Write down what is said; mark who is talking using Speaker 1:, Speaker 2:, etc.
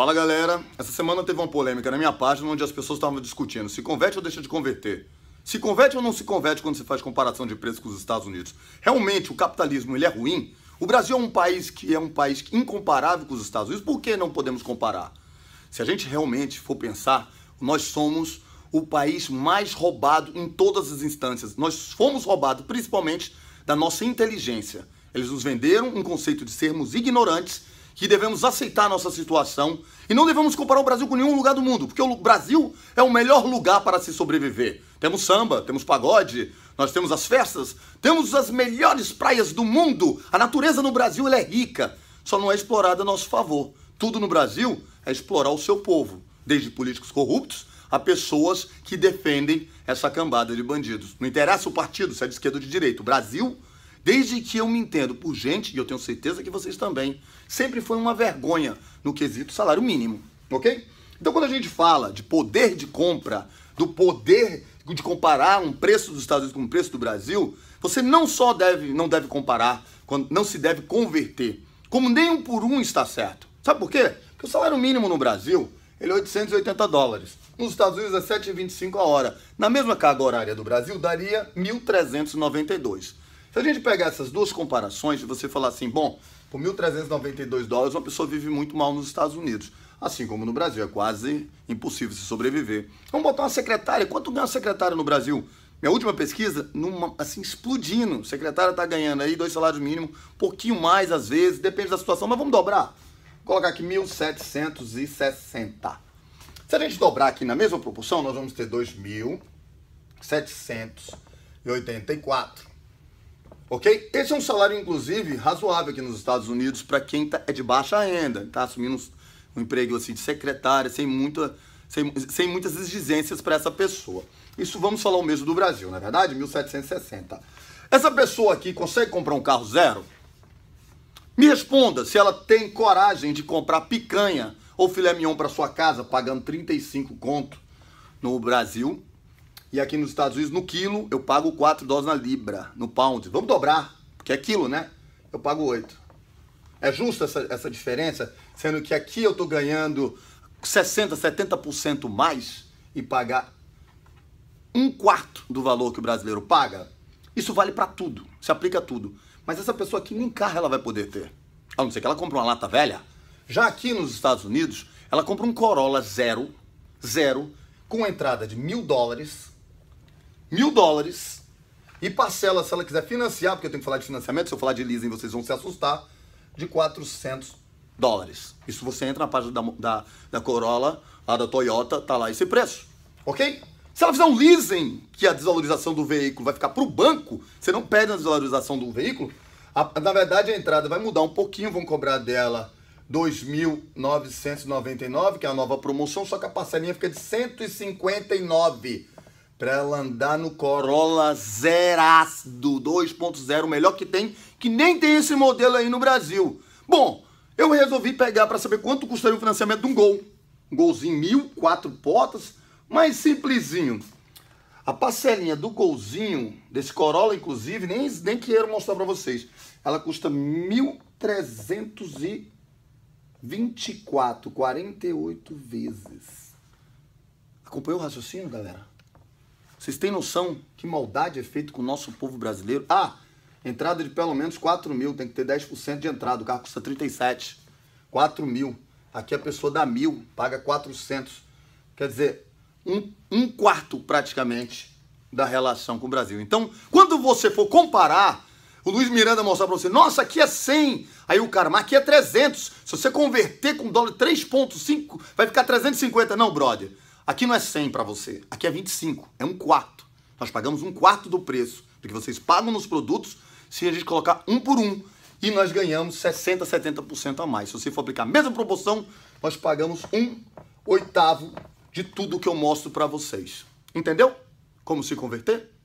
Speaker 1: Fala galera, essa semana teve uma polêmica na minha página onde as pessoas estavam discutindo se converte ou deixa de converter. Se converte ou não se converte quando se faz comparação de preço com os Estados Unidos. Realmente o capitalismo ele é ruim? O Brasil é um país que é um país incomparável com os Estados Unidos. Por que não podemos comparar? Se a gente realmente for pensar, nós somos o país mais roubado em todas as instâncias. Nós fomos roubados principalmente da nossa inteligência. Eles nos venderam um conceito de sermos ignorantes que devemos aceitar a nossa situação e não devemos comparar o Brasil com nenhum lugar do mundo, porque o Brasil é o melhor lugar para se sobreviver. Temos samba, temos pagode, nós temos as festas, temos as melhores praias do mundo. A natureza no Brasil é rica, só não é explorada a nosso favor. Tudo no Brasil é explorar o seu povo, desde políticos corruptos a pessoas que defendem essa cambada de bandidos. Não interessa o partido, se é de esquerda ou de direita. O Brasil desde que eu me entendo por gente, e eu tenho certeza que vocês também, sempre foi uma vergonha no quesito salário mínimo, ok? Então, quando a gente fala de poder de compra, do poder de comparar um preço dos Estados Unidos com o um preço do Brasil, você não só deve, não deve comparar, não se deve converter, como nem um por um está certo. Sabe por quê? Porque o salário mínimo no Brasil ele é 880 dólares. Nos Estados Unidos é 7,25 a hora. Na mesma carga horária do Brasil, daria 1.392. Se a gente pegar essas duas comparações e você falar assim, bom, por 1.392 dólares uma pessoa vive muito mal nos Estados Unidos. Assim como no Brasil, é quase impossível se sobreviver. Vamos botar uma secretária. Quanto ganha uma secretária no Brasil? Minha última pesquisa, numa, assim, explodindo. Secretária está ganhando aí dois salários mínimos, pouquinho mais às vezes, depende da situação, mas vamos dobrar. Vou colocar aqui 1.760. Se a gente dobrar aqui na mesma proporção, nós vamos ter 2.784 ok? Esse é um salário, inclusive, razoável aqui nos Estados Unidos para quem tá, é de baixa renda, está assumindo um, emprego assim de secretária, sem, muita, sem, sem muitas exigências para essa pessoa. Isso vamos falar o mesmo do Brasil, na é verdade? 1760. Essa pessoa aqui consegue comprar um carro zero? Me responda se ela tem coragem de comprar picanha ou filé mignon para sua casa pagando 35 conto no Brasil e aqui nos Estados Unidos, no quilo, eu pago 4 dólares na libra, no pound. Vamos dobrar, porque é quilo, né? Eu pago 8. É justa essa, essa diferença? Sendo que aqui eu estou ganhando 60%, 70% mais e pagar um quarto do valor que o brasileiro paga? Isso vale para tudo, se aplica a tudo. Mas essa pessoa aqui nem carro ela vai poder ter. A não ser que ela compre uma lata velha. Já aqui nos Estados Unidos, ela compra um Corolla zero, zero, com entrada de mil dólares, mil dólares e parcela, se ela quiser financiar, porque eu tenho que falar de financiamento, se eu falar de leasing vocês vão se assustar, de 400 dólares. Isso você entra na página da, da, da Corolla, lá da Toyota, tá lá esse preço, ok? Se ela fizer um leasing, que a desvalorização do veículo vai ficar para o banco, você não perde a desvalorização do veículo, a, na verdade a entrada vai mudar um pouquinho, vão cobrar dela 2.999, que é a nova promoção, só que a parcelinha fica de 159 para ela andar no Corolla Zerado 2.0, o melhor que tem, que nem tem esse modelo aí no Brasil. Bom, eu resolvi pegar para saber quanto custaria o financiamento de um Gol. Um Golzinho mil, quatro portas, mais simplesinho. A parcelinha do Golzinho, desse Corolla inclusive, nem, nem quero mostrar para vocês. Ela custa 1.324, 48 vezes. Acompanhou o raciocínio, galera? Vocês têm noção que maldade é feito com o nosso povo brasileiro? Ah, entrada de pelo menos 4 mil, tem que ter 10% de entrada, o carro custa 37. 4 mil. Aqui a pessoa dá mil, paga 400. Quer dizer, um, um quarto praticamente da relação com o Brasil. Então, quando você for comparar, o Luiz Miranda mostrar para você, nossa, aqui é 100. Aí o cara, mas aqui é 300. Se você converter com dólar 3.5, vai ficar 350. Não, brother. Aqui não é 100 para você, aqui é 25, é um quarto. Nós pagamos um quarto do preço do que vocês pagam nos produtos se a gente colocar um por um e nós ganhamos 60, 70% a mais. Se você for aplicar a mesma proporção, nós pagamos um oitavo de tudo que eu mostro para vocês. Entendeu? Como se converter?